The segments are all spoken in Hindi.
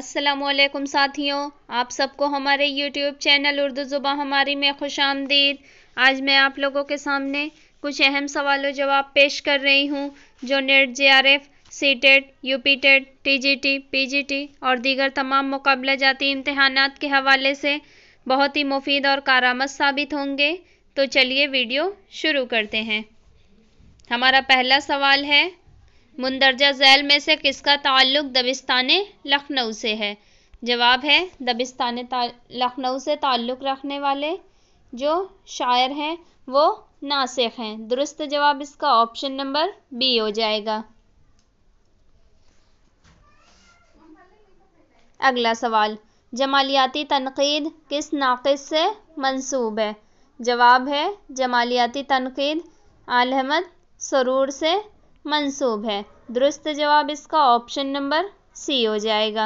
असलम साथियों आप सबको हमारे YouTube चैनल उर्दू ज़ुबा हमारी में खुश आमदीद आज मैं आप लोगों के सामने कुछ अहम सवाल जवाब पेश कर रही हूँ जो NET J R F CTET U P TET T G T P G T और दीगर तमाम मुकाबला जाती इम्तहान के हवाले से बहुत ही मुफीद और कारामद साबित होंगे तो चलिए वीडियो शुरू करते हैं हमारा पहला सवाल है मुंदरजा जैल में से किसका ताल्लुक दबिस्तान लखनऊ से है जवाब है दबिस्तान लखनऊ से ताल्लुक़ रखने वाले जो शायर हैं वो नासिक हैं दुरुस्त जवाब इसका ऑप्शन नंबर बी हो जाएगा अगला सवाल जमालियाती तनकीद किस नाक़द से मंसूब है जवाब है जमालियाती तनकीद आलहमद सरूर से मंसूब है दुरुस्त जवाब इसका ऑप्शन नंबर सी हो जाएगा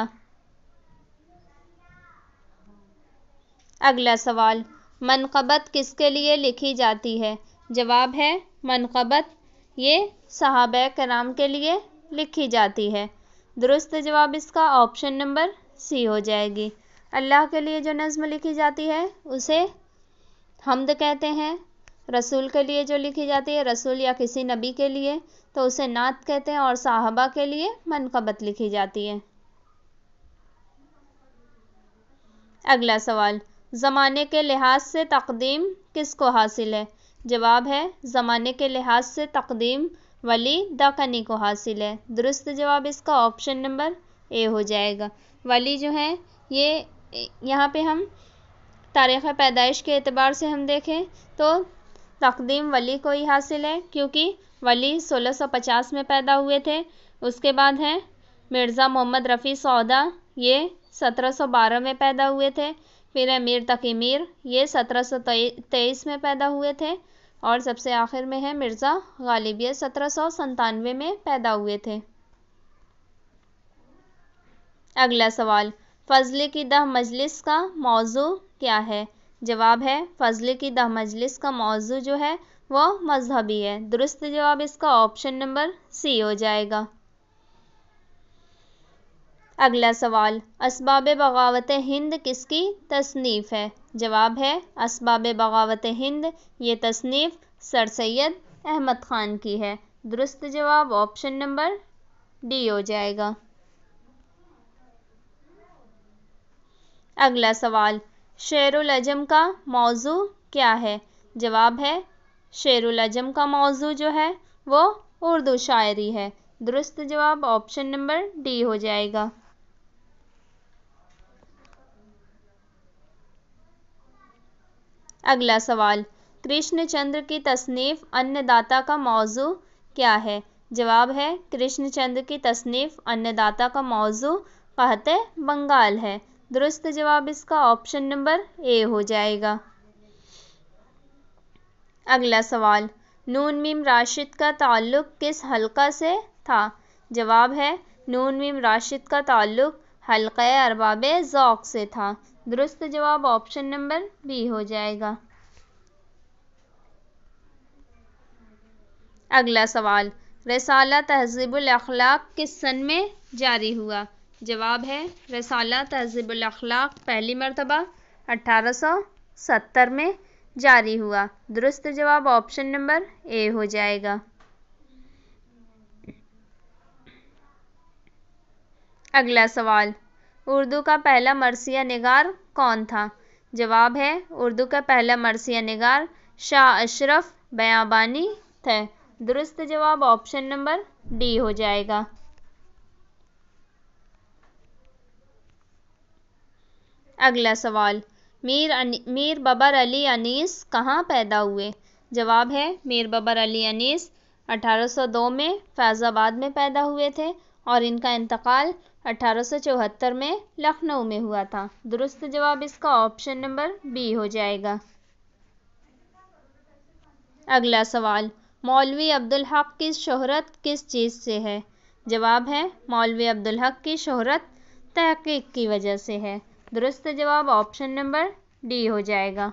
अगला सवाल मनकबत किसके लिए लिखी जाती है जवाब है मनकबत ये साहब कराम के लिए लिखी जाती है दुरुस्त जवाब इसका ऑप्शन नंबर सी हो जाएगी अल्लाह के लिए जो नज़म लिखी जाती है उसे हमद कहते हैं रसूल के लिए जो लिखी जाती है रसूल या किसी नबी के लिए तो उसे नात कहते हैं और साहबा के लिए मनकबत लिखी जाती है अगला सवाल ज़माने के लिहाज से तकदीम किसको हासिल है जवाब है ज़माने के लिहाज से तकदीम वली दकनी को हासिल है दुरुस्त जवाब इसका ऑप्शन नंबर ए हो जाएगा वली जो है ये यहाँ पे हम तारीख़ पैदाइश के अतबार से हम देखें तो तकदीम वली को ही हासिल है क्योंकि वली 1650 में पैदा हुए थे उसके बाद हैं मिर्ज़ा मोहम्मद रफ़ी सौदा ये 1712 में पैदा हुए थे फिर है मीर तकी मीर ये सत्रह में पैदा हुए थे और सबसे आखिर में है मिर्ज़ा गालिब ये सत्रह में पैदा हुए थे अगला सवाल फजल की दह मजलिस का मौजू क्या है जवाब है फजल की दह मजलिस का मौजू जो है वह मजहबी है दुरुस्त जवाब इसका ऑप्शन नंबर सी हो जाएगा अगला सवाल इसबाब बगावत हिंद किसकी तसनीफ़ है जवाब है इसबाब बगावत हिंद ये तसनीफ़ सर सैद अहमद ख़ान की है दुरुस्त जवाब ऑप्शन नंबर डी हो जाएगा अगला सवाल शेरुलजम का मौजू क्या है जवाब है शेरुलजम का मौजू जो है वो उर्दू शायरी है दुरुस्त जवाब ऑप्शन नंबर डी हो जाएगा अगला सवाल कृष्णचंद्र की तसनीफ अन्नदाता का मौजू क्या है जवाब है कृष्णचंद्र की तसनीफ अन्नदाता का मौजू कहते बंगाल है दुरुस्त जवाब इसका ऑप्शन नंबर ए हो जाएगा अगला सवाल नून मीम राशिद का ताल्लुक किस हलका से था जवाब है नून मीम राशिद का ताल्लुक हल्का अरबाब ज़ौक से था दुरुस्त जवाब ऑप्शन नंबर बी हो जाएगा अगला सवाल रसाला तहजीबुल अखलाक किस सन में जारी हुआ जवाब है रसाला तहजीबल अखलाक पहली मरतबा 1870 में जारी हुआ दुरुस्त जवाब ऑप्शन नंबर ए हो जाएगा अगला सवाल उर्दू का पहला मरसिया निगार कौन था जवाब है उर्दू का पहला मरसिया निगार शाह अशरफ बयाबानी थे दुरुस्त जवाब ऑप्शन नंबर डी हो जाएगा अगला सवाल मीर मीर बबर अली अनीस कहाँ पैदा हुए जवाब है मीर बबर अली अनीस 1802 में फैज़ाबाद में पैदा हुए थे और इनका इंतकाल 1874 में लखनऊ में हुआ था दुरुस्त जवाब इसका ऑप्शन नंबर बी हो जाएगा अगला सवाल मौलवी अब्दुल हक की शोहरत किस चीज़ से है जवाब है मौलवी अब्दुल हक की शोहरत तहकीक की वजह से है दुरुस्त जवाब ऑप्शन नंबर डी हो जाएगा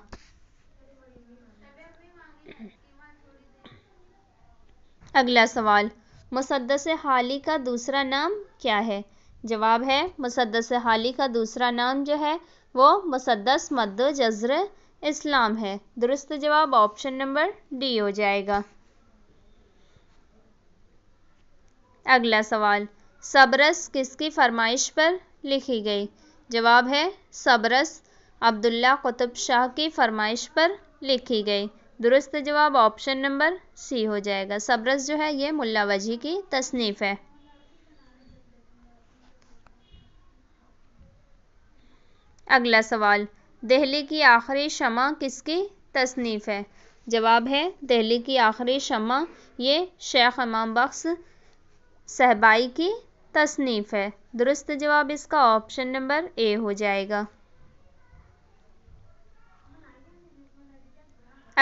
अगला सवाल मुसदस हाली का दूसरा नाम क्या है जवाब है मुसदस हाली का दूसरा नाम जो है वो मुसदस मद जज्र इस्लाम है दुरुस्त जवाब ऑप्शन नंबर डी हो जाएगा अगला सवाल सबरस किसकी फरमाइश पर लिखी गई जवाब है सबरस अब्दुल्ला कुतुब शाह की फरमाइश पर लिखी गई दुरुस्त जवाब ऑप्शन नंबर सी हो जाएगा सबरस जो है ये मुल्ला वजी की तसनीफ है अगला सवाल दिल्ली की आखिरी शमा किसकी तसनीफ है जवाब है दिल्ली की आखिरी शमा ये शेख इमाम बख्श सहबाई की तसनीफ़ है दुरुस्त जवाब इसका ऑप्शन नंबर ए हो जाएगा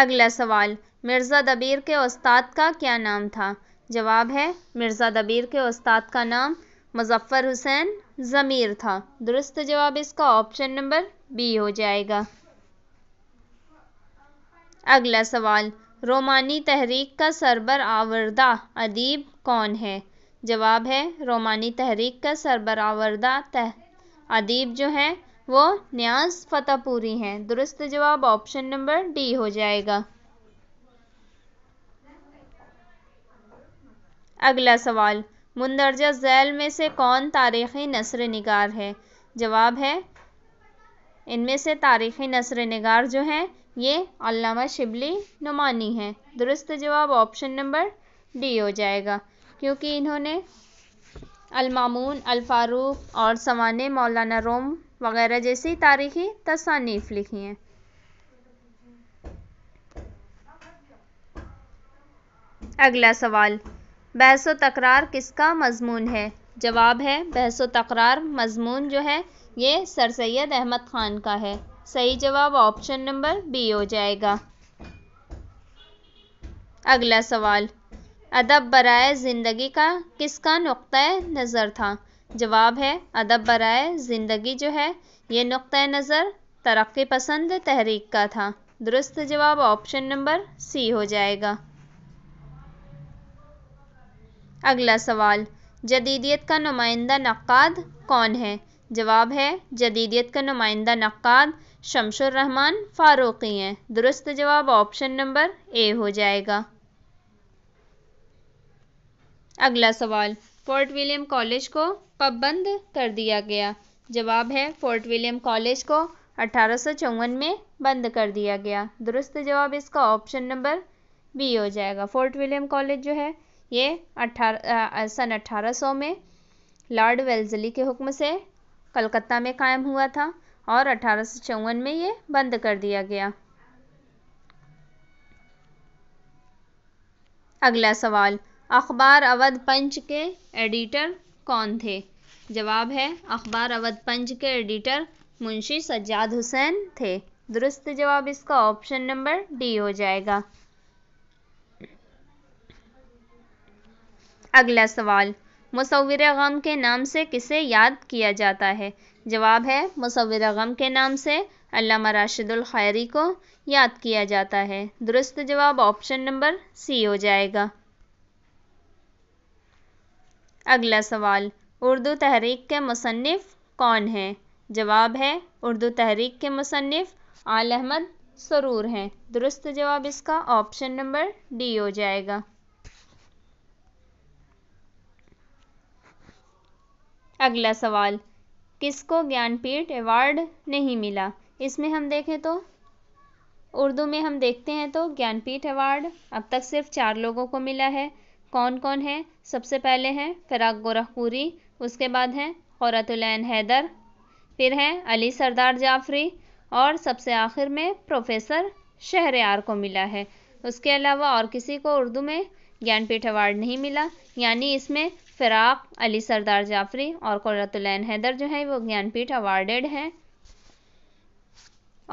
अगला सवाल मिर्ज़ा दबीर के उस्ताद का क्या नाम था जवाब है मिर्ज़ा दबीर के उस्ताद का नाम मुजफ्फर हुसैन ज़मीर था दुरुस्त जवाब इसका ऑप्शन नंबर बी हो जाएगा अगला सवाल रोमानी तहरीक का सरबर आवरदा अदीब कौन है जवाब है रोमानी तहरीक का सरबरावर्दा तह अदीब जो है वो न्याज फतेहपुरी हैं दुरुस्त जवाब ऑप्शन नंबर डी हो जाएगा अगला सवाल मुंदरजा जैल में से कौन तारीखी नसर निगार है जवाब है इनमें से तारीखी नसर निगार जो हैं ये अलामा शिबली नुमानी हैं दुरुस्त जवाब ऑप्शन नंबर डी हो जाएगा क्योंकि इन्होंने अलमामून अलफ़ारूक और सवान मौलाना रोम वगैरह जैसी तारीखी तसानीफ लिखी हैं अगला सवाल बहस व तकरार किसका मजमून है जवाब है बहस तकरार मजमून जो है ये सर सैद अहमद ख़ान का है सही जवाब ऑप्शन नंबर बी हो जाएगा अगला सवाल अदब बरए ज़िंदगी का किसका नुक़ नज़र था जवाब है अदब बरए ज़िंदगी जो है ये नुक़ नज़र तरक्की पसंद तहरीक का था दुरुस्त जवाब ऑप्शन नंबर सी हो जाएगा अगला सवाल जदीदियत का नुमाइंदा नक़ाद कौन है जवाब है जदीदियत का नुमाइंदा नक़ाद शमशुर रहमान फ़ारूक़ी हैं दुरुस्त जवाब ऑप्शन नंबर ए हो जाएगा अगला सवाल फोर्ट विलियम कॉलेज को कब बंद कर दिया गया जवाब है फोर्ट विलियम कॉलेज को अठारह में बंद कर दिया गया दुरुस्त जवाब इसका ऑप्शन नंबर बी हो जाएगा फोर्ट विलियम कॉलेज जो है ये अठारह सन अठारह में लॉर्ड वेल्जली के हुक्म से कलकत्ता में कायम हुआ था और अठारह में ये बंद कर दिया गया अगला सवाल अखबार अवध पंच के एडिटर कौन थे जवाब है अखबार अवध पंच के एडिटर मुंशी सज्जाद हुसैन थे दुरुस्त जवाब इसका ऑप्शन नंबर डी हो जाएगा अगला सवाल मुसविर गम के नाम से किसे याद किया जाता है जवाब है मुसविर गम के नाम से अल्लामा राशिदुल खैरी को याद किया जाता है दुरुस्त जवाब ऑप्शन नंबर सी हो जाएगा अगला सवाल उर्दू तहरीक के मुसनफ़ कौन हैं जवाब है उर्दू तहरीक के मुसनफ़ आल अहमद सरूर हैं दुरुस्त जवाब इसका ऑप्शन नंबर डी हो जाएगा अगला सवाल किसको ज्ञानपीठ अवार्ड नहीं मिला इसमें हम देखें तो उर्दू में हम देखते हैं तो ज्ञानपीठ अवार्ड अब तक सिर्फ चार लोगों को मिला है कौन कौन है सबसे पहले हैं फिराक गोरखपुरी उसके बाद हैं औरतुलैन हैदर फिर हैं अली सरदार जाफरी और सबसे आखिर में प्रोफेसर आर को मिला है उसके अलावा और किसी को उर्दू में ज्ञानपीठ अवार्ड नहीं मिला यानी इसमें फिराक अली सरदार जाफरी और कौरतुलैन हैदर जो है वो ज्ञानपीठ अवार्डेड हैं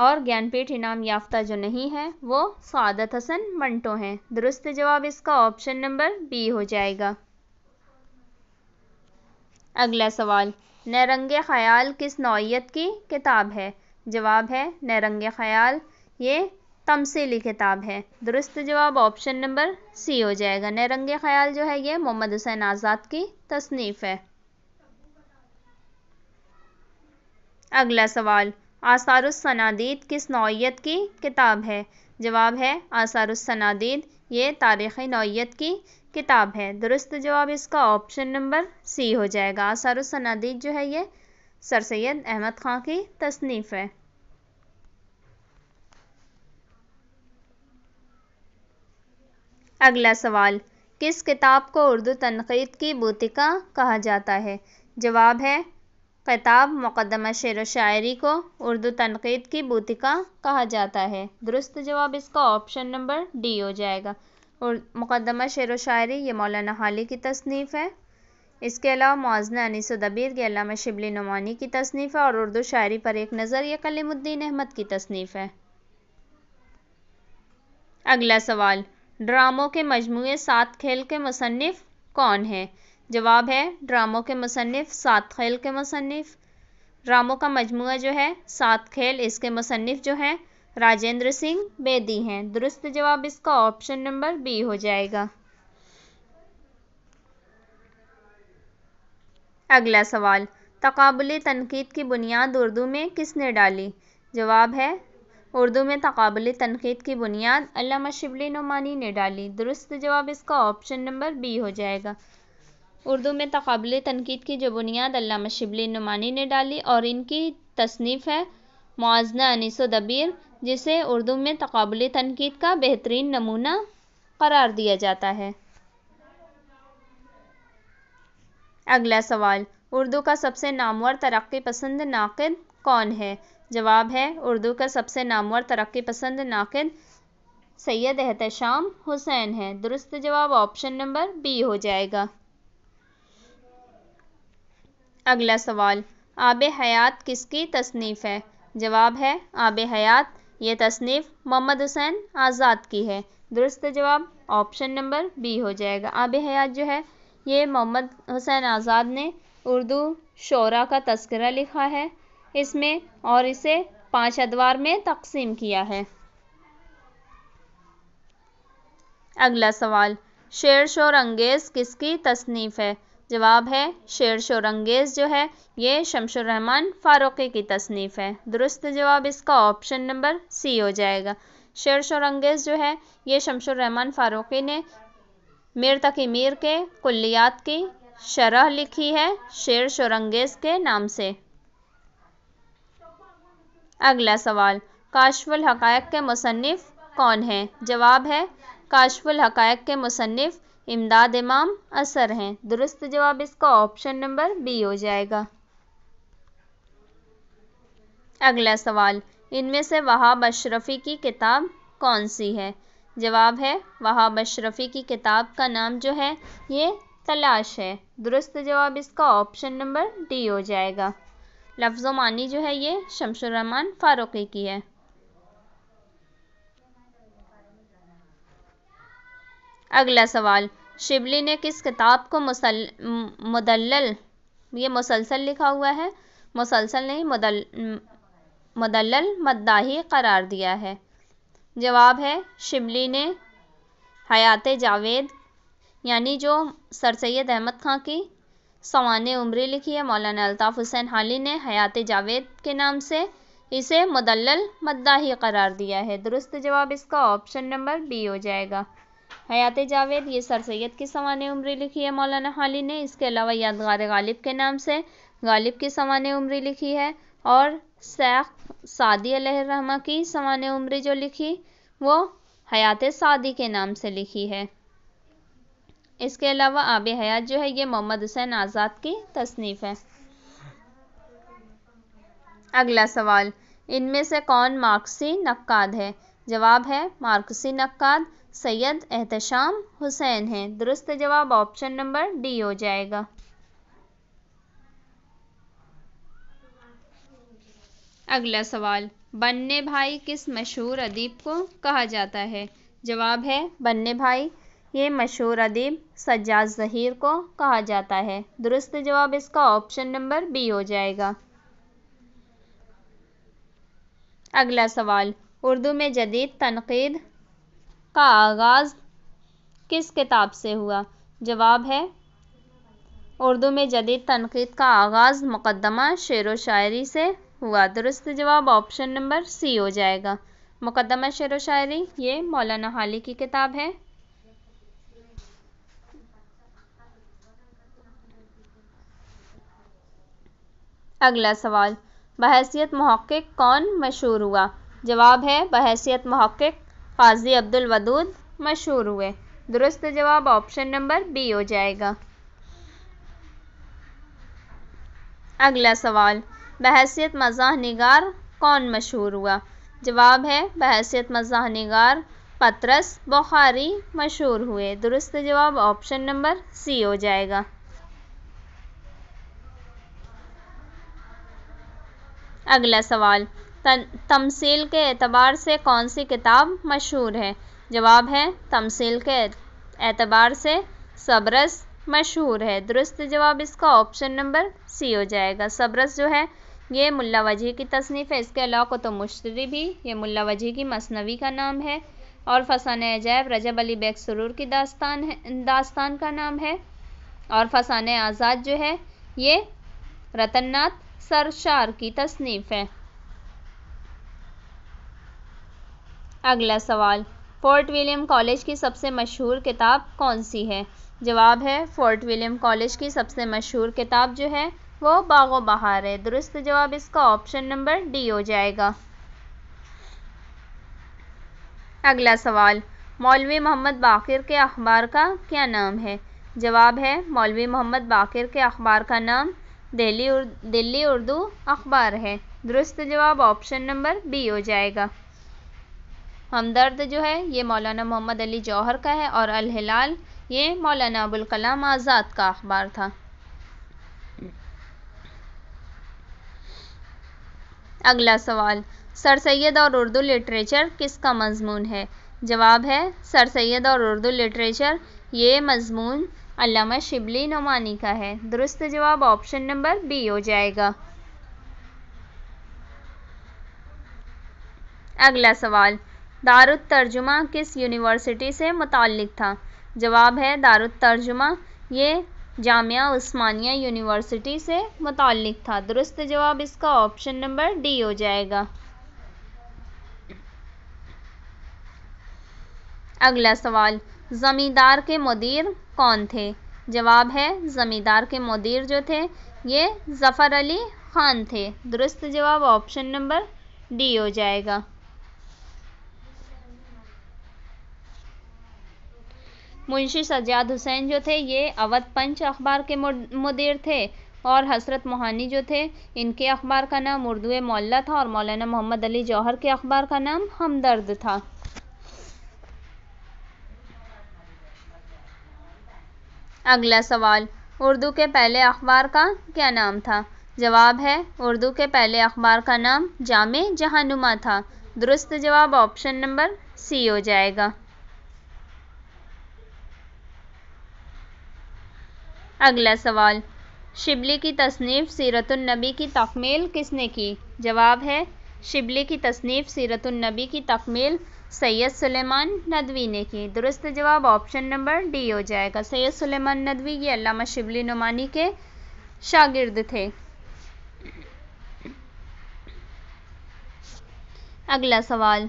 और ज्ञानपीठ इनाम याफ्ता जो नहीं है वो सदत हसन मंटो हैं दुरुस्त जवाब इसका ऑप्शन नंबर बी हो जाएगा अगला सवाल नरंग ख्याल किस नौीयत की किताब है जवाब है नरंग ख्याल ये तमसीली किताब है दुरुस्त जवाब ऑप्शन नंबर सी हो जाएगा नरंग ख्याल जो है ये मोहम्मद हुसैन आज़ाद की तसनीफ़ है अगला सवाल आसारुसनादीद किस नौीयत की किताब है जवाब है आसारुसनादीद ये तारीख़ नौीयत की किताब है दुरुस्त जवाब इसका ऑप्शन नंबर सी हो जाएगा आसारुसनादीद जो है ये सर सैद अहमद ख़ां की तसनीफ़ है अगला सवाल किस किताब को उर्दू तनकीद की बूतिका कहा जाता है जवाब है ख़िताब मुकदमा शेर व शायरी को उर्दू तनकीद की बूतिका कहा जाता है दुरुस्त जवाब इसका ऑप्शन नंबर डी हो जाएगा और मुकदमा शेर व शायरी ये मौलाना हाली की तसनीफ़ है इसके अलावा मौजना अनिस दबीर के अलामा शिबली नुमानी की तसनीफ़ है और उर्दू शायरी पर एक नज़र यह कलीमुद्दीन अहमद की तसनीफ़ है अगला सवाल ड्रामों के मजमू सात खेल के मुसनफ़ कौन है जवाब है ड्रामों के मुसनफ़ सात खेल के मुसनफ़ ड्रामों का मजमु जो है सात खेल इसके मुसनफ़ जो हैं राजेंद्र सिंह बेदी हैं दुरुस्त जवाब इसका ऑप्शन नंबर बी हो जाएगा अगला सवाल तकबली तनकीद की बुनियाद उर्दू में किसने डाली जवाब है उर्दू में तकबली तनकीद की बुनियाद अलामा शिबली नुमानी ने डाली दुरुस्त जवाब इसका ऑप्शन नंबर बी हो जाएगा उर्दू में तकबिल तनकीद की जो बुनियाद अलामा शिबली नुमानी ने डाली और इनकी तसनीफ़ है मुआजना अनिस दबीर जिसे उर्दू में तकबिल तनकीद का बेहतरीन नमूना करार दिया जाता है अगला सवाल उर्दू का सबसे नामवर तरक्की पसंद नाकद कौन है जवाब है उर्दू का सबसे नामवर तरक्की पसंद नाकद सैयद एहतशाम हुसैन है दुरुस्त जवाब ऑप्शन नंबर बी हो जाएगा अगला सवाल आब हयात किसकी तसनीफ़ है जवाब है आब हयात ये तसनीफ़ मोहम्मद हुसैन आज़ाद की है दुरुस्त जवाब ऑप्शन नंबर बी हो जाएगा आब हयात जो है ये मोहम्मद हुसैन आज़ाद ने उर्दू शोरा का तस्करा लिखा है इसमें और इसे पांच अदवार में तकसीम किया है अगला सवाल शेर शोर अंगेज़ किसकी तसनीफ़ है जवाब है शेर शोरंगेज़ जो है ये शमशुररहमान फ़ारूक़ी की तसनीफ़ है दुरुस्त जवाब इसका ऑप्शन नंबर सी हो जाएगा शेर शोरंगेज़ जो है ये शमशुररहमान फ़ारूक़ी ने मीर तकी मीर के कुलियात की शरह लिखी है शेर शोरंगेज़ के नाम से अगला सवाल काशफुल हकायक के मुसनफ़ कौन है जवाब है काशफुल हकायक के मुसनफ़ इमदाद इमाम असर हैं दुरुस्त जवाब इसका ऑप्शन नंबर बी हो जाएगा अगला सवाल इनमें से वहाब अशरफी की किताब कौन सी है जवाब है वहाब अशरफी की किताब का नाम जो है ये तलाश है दुरुस्त जवाब इसका ऑप्शन नंबर डी हो जाएगा लफ्ज़ मानी जो है ये शमशुर रहमान फारूकी की है अगला सवाल शिबली ने किस किताब को मुसल मुदल ये मुसलसल लिखा हुआ है मुसलसल नहीं मुदल मुदल मद्दाही करार दिया है जवाब है शिबली ने हयात जावेद यानी जो सर सैद अहमद खां की सवान उम्री लिखी है मौलाना अल्ताफ़ हुसैन हाली ने हयात जावेद के नाम से इसे मुदल मद्दाही करार दिया है दुरुस्त जवाब इसका ऑप्शन नंबर बी हो जाएगा हयात जावेद ये सर सैद की सवान उम्री लिखी है मौलाना हाली ने इसके अलावा यादगार गालिब के नाम से गालिब की सवान उम्री लिखी है और शेख सादी रहमा की सवान उम्री जो लिखी वो हयात सादी के नाम से लिखी है इसके अलावा आब हयात जो है ये मोहम्मद हुसैन आज़ाद की तसनीफ़ है अगला सवाल इनमें से कौन मार्क्सी नक्काद है जवाब है मार्क्सी नक्काद सैयद एहतशाम हुसैन हैं दुरुस्त जवाब ऑप्शन नंबर डी हो जाएगा अगला सवाल बन्ने भाई किस मशहूर अदीब को कहा जाता है जवाब है बन्ने भाई ये मशहूर अदीब सज्जाद जहीर को कहा जाता है दुरुस्त जवाब इसका ऑप्शन नंबर बी हो जाएगा अगला सवाल उर्दू में जदीद तनकीद का आगाज़ किस किताब से हुआ जवाब है उर्दू में जदीद तनकीद का आगाज़ मुकदमा शेर व शायरी से हुआ दुरुस्त जवाब ऑप्शन नंबर सी हो जाएगा मुकदमा शेर व शायरी ये मौलाना हाली की किताब है अगला सवाल बहसीत महक़ कौन मशहूर हुआ जवाब है बहसीत महक़ काजी अब्दुल वदूद मशहूर हुए दुरुस्त जवाब ऑप्शन नंबर बी हो जाएगा अगला सवाल बहसीत मजाह निगार कौन मशहूर हुआ जवाब है बहसीत मजाह निगार पतरस बुखारी मशहूर हुए दुरुस्त जवाब ऑप्शन नंबर सी हो जाएगा अगला सवाल तमसील के एतबार से कौन सी किताब मशहूर है जवाब है तमसील के एतबार से सबरस मशहूर है दुरुस्त जवाब इसका ऑप्शन नंबर सी हो जाएगा सबरस जो है ये मुल्ला वजी की तसनीफ़ है इसके अलावा तो मुश्तरी भी ये मुल्ला वजह की मसनवी का नाम है और फसान अजैब रजब अली बेग सरूर की दास्तान है दास्तान का नाम है और फसाने आज़ाद जो है ये नाथ सरशार की तसनीफ़ है अगला सवाल फोर्ट विलियम कॉलेज की सबसे मशहूर किताब कौन सी है जवाब है फोर्ट विलियम कॉलेज की सबसे मशहूर किताब जो है वो बागो बहार है दुरुस्त जवाब इसका ऑप्शन नंबर डी हो जाएगा अगला सवाल मौलवी मोहम्मद बाकिर के अखबार का क्या नाम है जवाब है मौलवी मोहम्मद बाकिर के अखबार का नाम दिल्ली दिल्ली उर्दू अखबार है दुरुस्त जवाब ऑप्शन नंबर बी हो जाएगा हमदर्द जो है ये मौलाना मोहम्मद अली जौहर का है और अल हिलाल ये मौलाना अबुल कलाम आज़ाद का अखबार था अगला सवाल सर सैद और उर्दू लिटरेचर किसका मजमून है जवाब है सर सैद और उर्दू लिटरेचर ये मजमून अलामा शिबली नुमानी का है दुरुस्त जवाब ऑप्शन नंबर बी हो जाएगा अगला सवाल दारुत किस यूनिवर्सिटी से मुतक था जवाब है दारुतर्जुमा ये जामिया उस्मानिया यूनिवर्सिटी से मुतक था दुरुस्त जवाब इसका ऑप्शन नंबर डी हो जाएगा अगला सवाल ज़मींदार के मदीर कौन थे जवाब है ज़मींदार के मदीर जो थे ये ज़फ़र अली ख़ान थे दुरुस्त जवाब ऑप्शन नंबर डी हो जाएगा मुंशी सजाद हुसैन जो थे ये अवध पंच अखबार के मुदिर थे और हसरत मोहानी जो थे इनके अखबार का नाम उर्दू मौल्ला था और मौलाना मोहम्मद अली जौहर के अखबार का नाम हमदर्द था अगला सवाल उर्दू के पहले अखबार का क्या नाम था जवाब है उर्दू के पहले अखबार का नाम जाम जहानुमा था दुरुस्त जवाब ऑप्शन नंबर सी हो जाएगा अगला सवाल शिबली की तसनीफ़ सीरतुलनबी की तकमील किसने की जवाब है शिबली की तसनीफ़ सीरतुलनबी की तकमील सैयद सुलेमान नदवी ने की दुरुस्त जवाब ऑप्शन नंबर डी हो जाएगा सैयद सुलेमान नदवी ये अलामा शिबली नुमानी के शागिर्द थे अगला सवाल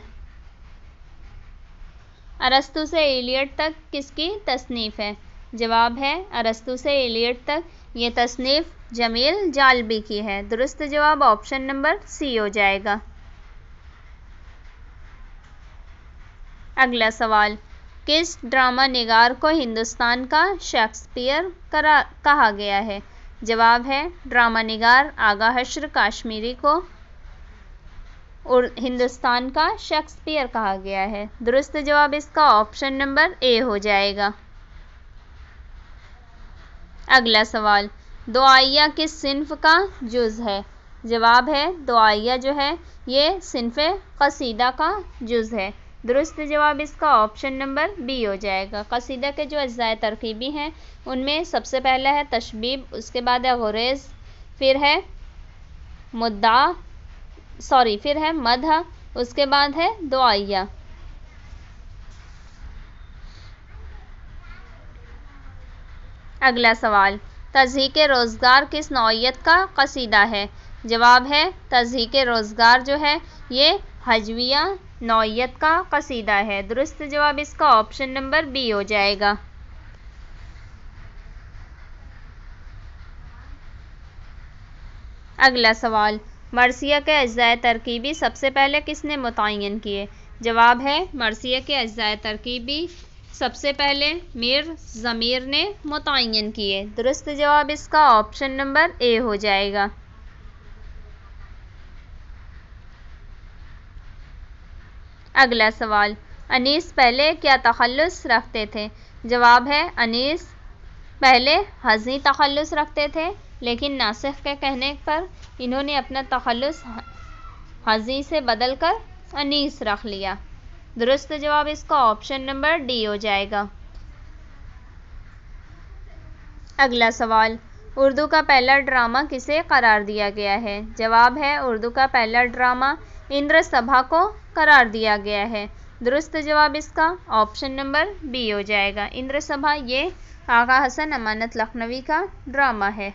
अरस्तु से एलियट तक किसकी तसनीफ़ है जवाब है अरस्तु से एलियट तक ये तसनीफ जमील जालबी की है दुरुस्त जवाब ऑप्शन नंबर सी हो जाएगा अगला सवाल किस ड्रामा निगार को हिंदुस्तान का शेक्सपियर करा कहा गया है जवाब है ड्रामा निगार आगा हश्र काश्मीरी को और हिंदुस्तान का शेक्सपियर कहा गया है दुरुस्त जवाब इसका ऑप्शन नंबर ए हो जाएगा अगला सवाल दुआया किस सिंफ का जुज़ है जवाब है दुआया जो है ये सिंफ कसीदा का जुज़ है दुरुस्त जवाब इसका ऑप्शन नंबर बी हो जाएगा कसीदा के जो अज्जाए तरकीबी हैं उनमें सबसे पहला है तशबीब उसके बाद है गुरेज़ फिर है मुद्दा सॉरी फिर है मदह उसके बाद है दुआया अगला सवाल तजहीक रोज़गार किस नौीयत का कसीदा है जवाब है तजहीक रोज़गार जो है ये हजविया नौीयत का कसीदा है दुरुस्त जवाब इसका ऑप्शन नंबर बी हो जाएगा अगला सवाल मरसिया के अज्जाय तरकीबी सबसे पहले किसने मुतन किए जवाब है मरसिया के अज्जाय तरकीबी सबसे पहले मीर ज़मीर ने मुतन किए दुरुस्त जवाब इसका ऑप्शन नंबर ए हो जाएगा अगला सवाल अनीस पहले क्या तखलस रखते थे जवाब है अनीस पहले हज़ी तखलस रखते थे लेकिन नासिफ के कहने पर इन्होंने अपना तखलस हज़ी से बदल कर अनीस रख लिया दुरुस्त जवाब इसका ऑप्शन नंबर डी हो जाएगा अगला सवाल उर्दू का पहला ड्रामा किसे करार दिया गया है जवाब है उर्दू का पहला ड्रामा इंद्र सभा को करार दिया गया है दुरुस्त जवाब इसका ऑप्शन नंबर बी हो जाएगा इंद्र सभा ये आगा हसन अमानत लखनवी का ड्रामा है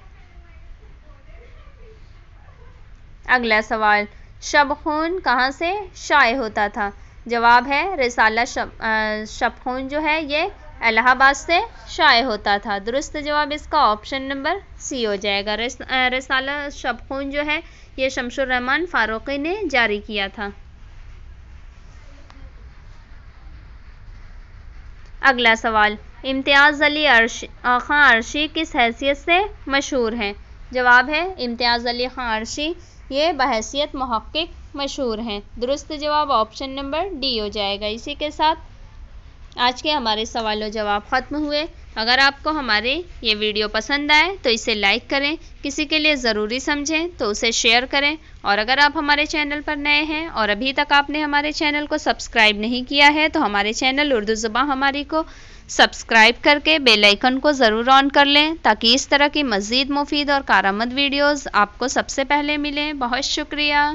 अगला सवाल शब खून कहाँ से शाये होता था जवाब है रिसाला शफोन जो है ये इलाहाबाद से शाये होता था दुरुस्त जवाब इसका ऑप्शन नंबर सी हो जाएगा रिसाला शफोन जो है ये शमशुर रहमान फारूकी ने जारी किया था अगला सवाल इम्तियाज़ अली अर्शी खां अर्शी किस हैसियत से मशहूर हैं जवाब है इम्तियाज़ अली खां अर्शी ये बहसीत महक्क मशहूर हैं दुरुस्त जवाब ऑप्शन नंबर डी हो जाएगा इसी के साथ आज के हमारे सवाल जवाब ख़त्म हुए अगर आपको हमारे ये वीडियो पसंद आए तो इसे लाइक करें किसी के लिए ज़रूरी समझें तो उसे शेयर करें और अगर आप हमारे चैनल पर नए हैं और अभी तक आपने हमारे चैनल को सब्सक्राइब नहीं किया है तो हमारे चैनल उर्दू ज़ुबान हमारी को सब्सक्राइब करके बेल आइकन को ज़रूर ऑन कर लें ताकि इस तरह की मज़ीद मुफीद और कारामद वीडियोस आपको सबसे पहले मिलें बहुत शुक्रिया